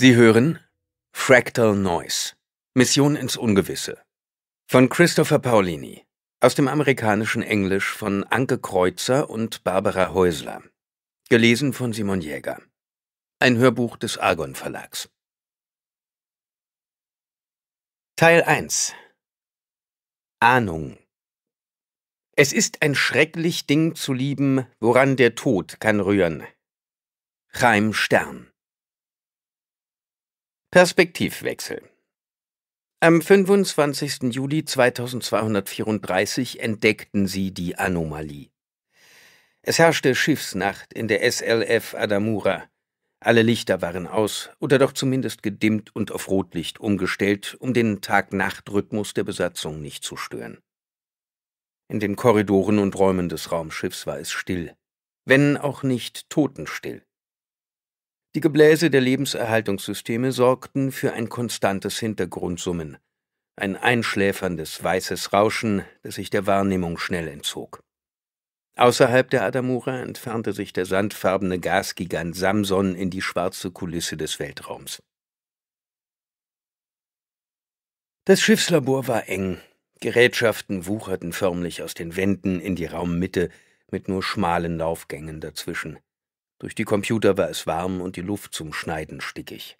Sie hören Fractal Noise Mission ins Ungewisse von Christopher Paulini. aus dem amerikanischen Englisch von Anke Kreuzer und Barbara Häusler. Gelesen von Simon Jäger. Ein Hörbuch des Argon Verlags. Teil 1 Ahnung Es ist ein schrecklich Ding zu lieben, woran der Tod kann rühren. Chaim Stern Perspektivwechsel. Am 25. Juli 2234 entdeckten sie die Anomalie. Es herrschte Schiffsnacht in der SLF Adamura. Alle Lichter waren aus oder doch zumindest gedimmt und auf Rotlicht umgestellt, um den Tag-Nacht-Rhythmus der Besatzung nicht zu stören. In den Korridoren und Räumen des Raumschiffs war es still, wenn auch nicht totenstill. Die Gebläse der Lebenserhaltungssysteme sorgten für ein konstantes Hintergrundsummen, ein einschläferndes weißes Rauschen, das sich der Wahrnehmung schnell entzog. Außerhalb der Adamura entfernte sich der sandfarbene Gasgigant Samson in die schwarze Kulisse des Weltraums. Das Schiffslabor war eng. Gerätschaften wucherten förmlich aus den Wänden in die Raummitte mit nur schmalen Laufgängen dazwischen. Durch die Computer war es warm und die Luft zum Schneiden stickig.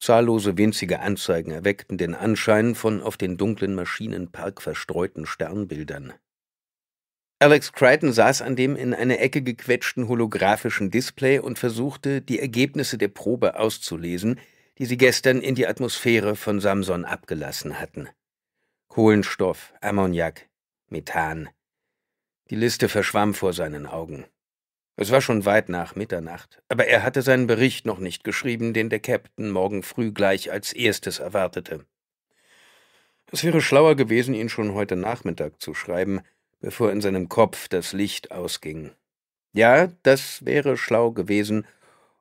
Zahllose winzige Anzeigen erweckten den Anschein von auf den dunklen Maschinenpark verstreuten Sternbildern. Alex Crichton saß an dem in eine Ecke gequetschten holographischen Display und versuchte, die Ergebnisse der Probe auszulesen, die sie gestern in die Atmosphäre von Samson abgelassen hatten. Kohlenstoff, Ammoniak, Methan. Die Liste verschwamm vor seinen Augen. Es war schon weit nach Mitternacht, aber er hatte seinen Bericht noch nicht geschrieben, den der Captain morgen früh gleich als erstes erwartete. Es wäre schlauer gewesen, ihn schon heute Nachmittag zu schreiben, bevor in seinem Kopf das Licht ausging. Ja, das wäre schlau gewesen,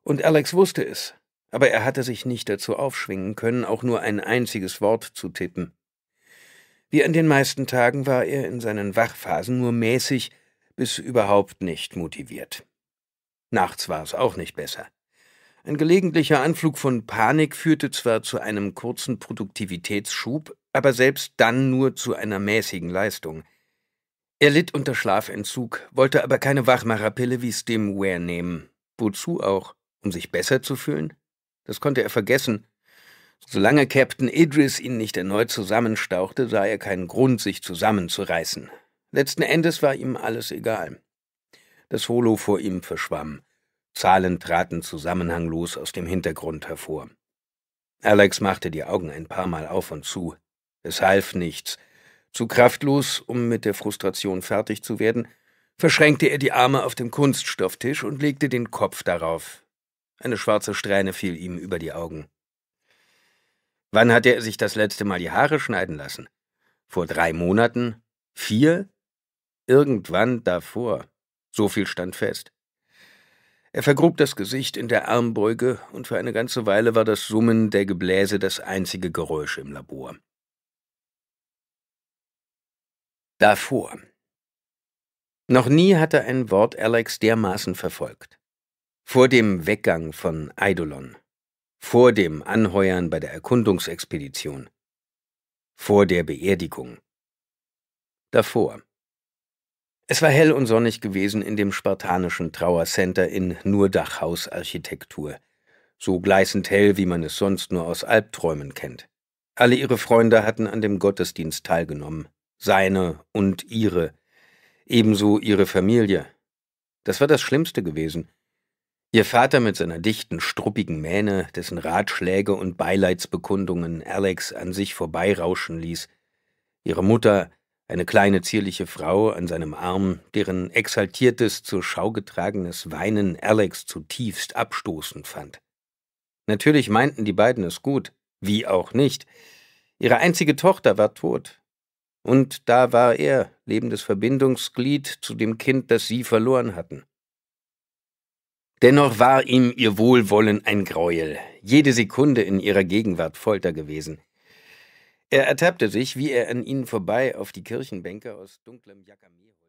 und Alex wusste es, aber er hatte sich nicht dazu aufschwingen können, auch nur ein einziges Wort zu tippen. Wie an den meisten Tagen war er in seinen Wachphasen nur mäßig bis überhaupt nicht motiviert. Nachts war es auch nicht besser. Ein gelegentlicher Anflug von Panik führte zwar zu einem kurzen Produktivitätsschub, aber selbst dann nur zu einer mäßigen Leistung. Er litt unter Schlafentzug, wollte aber keine Wachmacherpille wie Stimware nehmen. Wozu auch? Um sich besser zu fühlen? Das konnte er vergessen. Solange Captain Idris ihn nicht erneut zusammenstauchte, sah er keinen Grund, sich zusammenzureißen. Letzten Endes war ihm alles egal das Holo vor ihm verschwamm. Zahlen traten zusammenhanglos aus dem Hintergrund hervor. Alex machte die Augen ein paar Mal auf und zu. Es half nichts. Zu kraftlos, um mit der Frustration fertig zu werden, verschränkte er die Arme auf dem Kunststofftisch und legte den Kopf darauf. Eine schwarze Strähne fiel ihm über die Augen. Wann hatte er sich das letzte Mal die Haare schneiden lassen? Vor drei Monaten? Vier? Irgendwann davor. So viel stand fest. Er vergrub das Gesicht in der Armbeuge, und für eine ganze Weile war das Summen der Gebläse das einzige Geräusch im Labor. Davor. Noch nie hatte ein Wort Alex dermaßen verfolgt. Vor dem Weggang von Eidolon, vor dem Anheuern bei der Erkundungsexpedition, vor der Beerdigung. Davor. Es war hell und sonnig gewesen in dem spartanischen Trauercenter in nur Dachhausarchitektur. So gleißend hell, wie man es sonst nur aus Albträumen kennt. Alle ihre Freunde hatten an dem Gottesdienst teilgenommen. Seine und ihre. Ebenso ihre Familie. Das war das Schlimmste gewesen. Ihr Vater mit seiner dichten, struppigen Mähne, dessen Ratschläge und Beileidsbekundungen Alex an sich vorbeirauschen ließ. Ihre Mutter, eine kleine zierliche Frau an seinem Arm, deren exaltiertes, zur Schau getragenes Weinen Alex zutiefst abstoßend fand. Natürlich meinten die beiden es gut, wie auch nicht. Ihre einzige Tochter war tot. Und da war er, lebendes Verbindungsglied zu dem Kind, das sie verloren hatten. Dennoch war ihm ihr Wohlwollen ein Greuel, jede Sekunde in ihrer Gegenwart Folter gewesen. Er ertappte sich, wie er an ihnen vorbei auf die Kirchenbänke aus dunklem Jacamero.